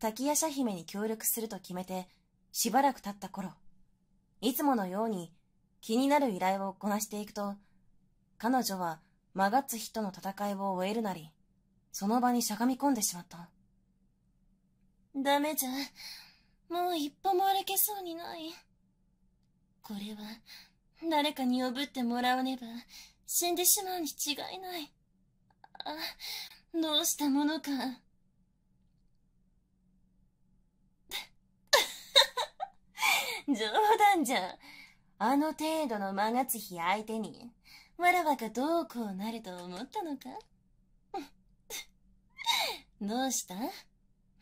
滝夜叉姫に協力すると決めて、しばらく経った頃、いつものように気になる依頼をこなしていくと、彼女は曲がつヒとの戦いを終えるなり、その場にしゃがみ込んでしまった。ダメじゃ、もう一歩も歩けそうにない。これは、誰かにおぶってもらわねば、死んでしまうに違いない。あ、どうしたものか。冗談じゃ。あの程度の間がつヒ相手に、わらわがどうこうなると思ったのか どうした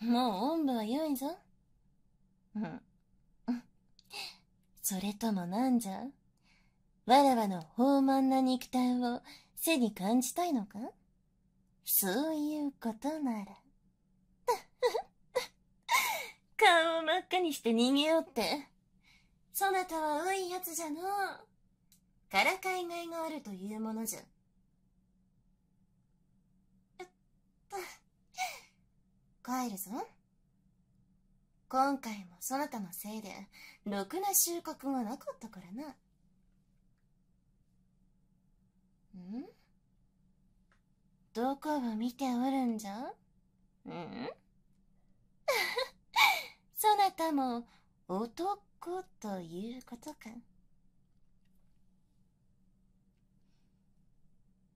もうおんぶは良いぞ。それともなんじゃわらわの豊満な肉体を背に感じたいのかそういうことなら。顔を真っ赤にして逃げようって。そなたは多いやつじゃのう。からかいがいがあるというものじゃ。えっと、帰るぞ。今回もそなたのせいで、ろくな収穫がなかったからな。んどこを見ておるんじゃん そなたも男ということか。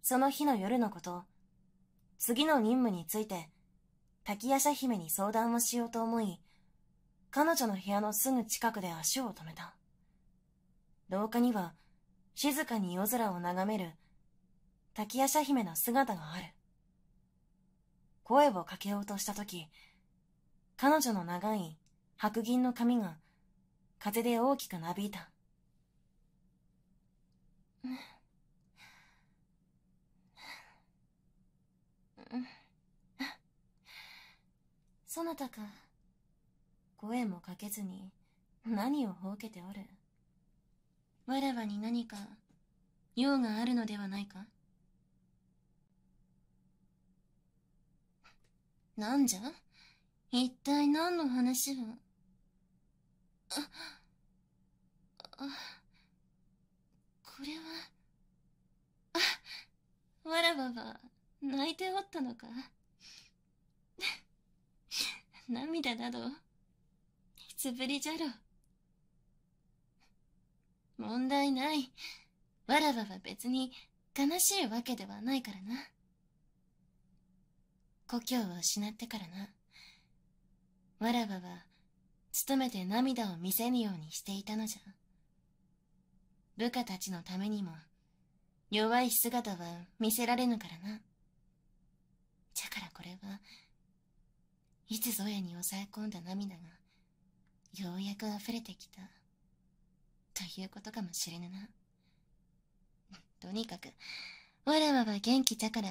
その日の夜のこと、次の任務について、滝夜叉姫に相談をしようと思い、彼女の部屋のすぐ近くで足を止めた。廊下には、静かに夜空を眺める、滝夜叉姫の姿がある。声をかけようとした時彼女の長い白銀の髪が風で大きくなびいた。そなたか。声もかけずに何をほうけておる。わらわに何か用があるのではないかなんじゃ一体何の話を。あこれはあわらわは泣いておったのか 涙などつぶりじゃろ問題ないわらわは別に悲しいわけではないからな故郷を失ってからなわらわは努めて涙を見せぬようにしていたのじゃ。部下たちのためにも、弱い姿は見せられぬからな。じゃからこれは、いつぞやに抑え込んだ涙が、ようやく溢れてきた、ということかもしれぬな。とにかく、わらわは元気じゃから、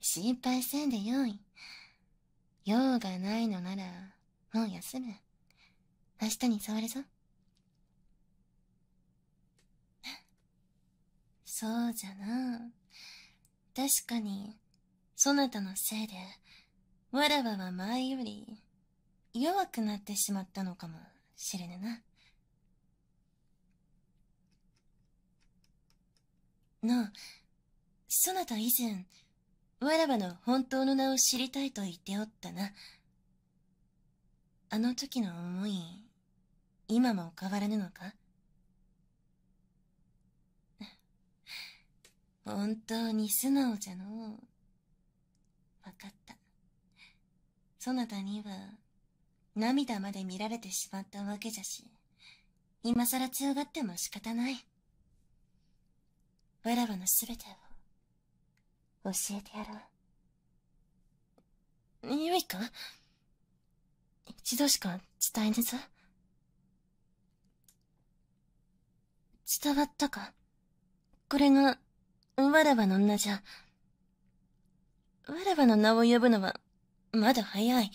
心配せんでよい。用がないのなら、もう休む。明日に触るぞそうじゃな確かにそなたのせいでわらわは前より弱くなってしまったのかもしれぬななあそなた以前わらわの本当の名を知りたいと言っておったなあの時の思い今も変わらぬのか本当に素直じゃのう。わかった。そなたには、涙まで見られてしまったわけじゃし、今さら強がっても仕方ない。わらわのすべてを、教えてやろう。よいか一度しか伝えぬぞ。伝わったかこれが、わらわの名じゃ。わらわの名を呼ぶのは、まだ早い。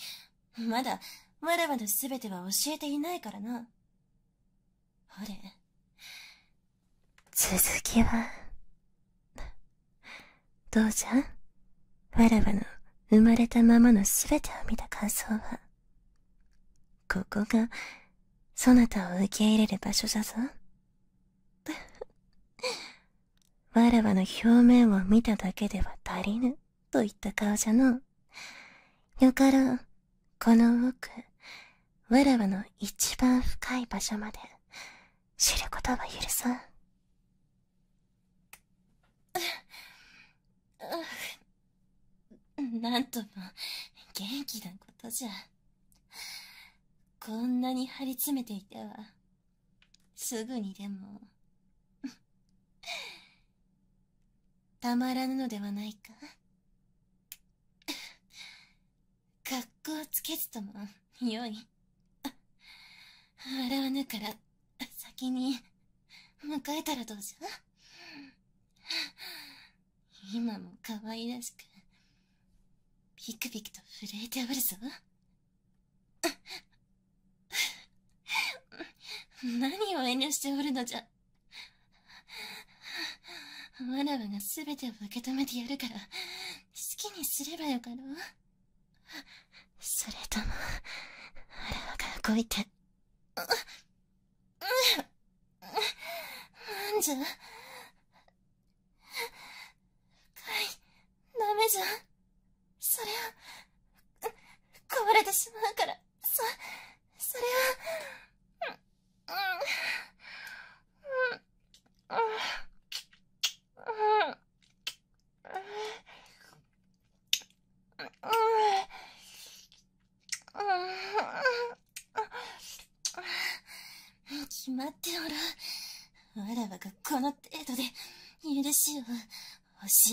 まだ、わらわのすべては教えていないからな。ほれ。続きは、どうじゃわらわの生まれたままのすべてを見た感想は。ここが、そなたを受け入れる場所じゃぞ。わの表面を見ただけでは足りぬといった顔じゃのよからうこの奥わらわの一番深い場所まで知ることは許さんなんとも元気なことじゃこんなに張り詰めていてはすぐにでもたまらぬのではないか 格好つけずともよい笑わぬから先に迎えたらどうじゃ今も可愛らしくビクビクと震えておるぞ 何を遠慮しておるのじゃわらわが全てを受け止めてやるから好きにすればよかろうそれともわらわが動いてあっなんじゃかいダメじゃんそれは、壊れてしまうからそそれは。決まっておる。わらわがこの程度で、許しを、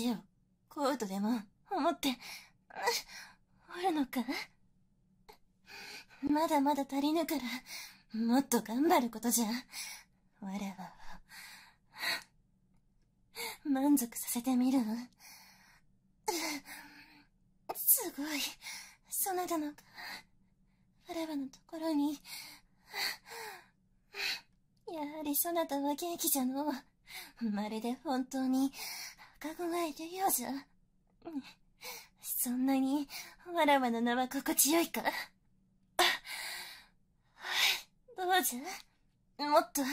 教えを、こうとでも、思って、おるのかまだまだ足りぬから、もっと頑張ることじゃ。わらわを、満足させてみる。すごい、そなたのか。あらわのところに。やはりそなたは元気じゃの。まるで本当に赤子がいるようじゃ。そんなに、わらわの名は心地よいか。どうじゃもっと、こ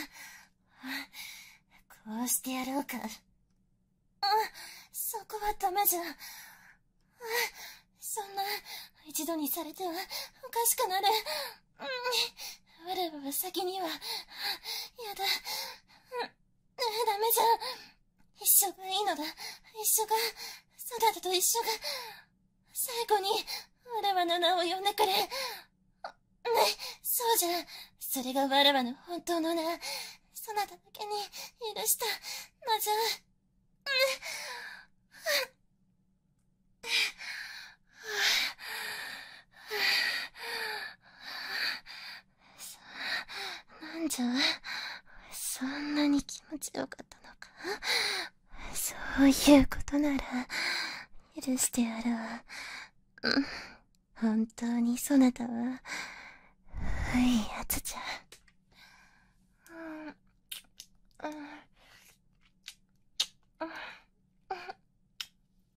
うしてやろうか。あ、そこはダメじゃ。そんな、一度にされてはおかしくなる。うん、我らは先には、やだ、うん、ダメじゃん。一緒がいいのだ、一緒が、そなたと一緒が、最後に、我らの名を呼んでくれ。ね、そうじゃ、それが我らの本当の名、そなただけに許した、のじゃ。持ちよかったのかそういうことなら許してやるわ、う本当にそなたは古いやつじゃうんうんうん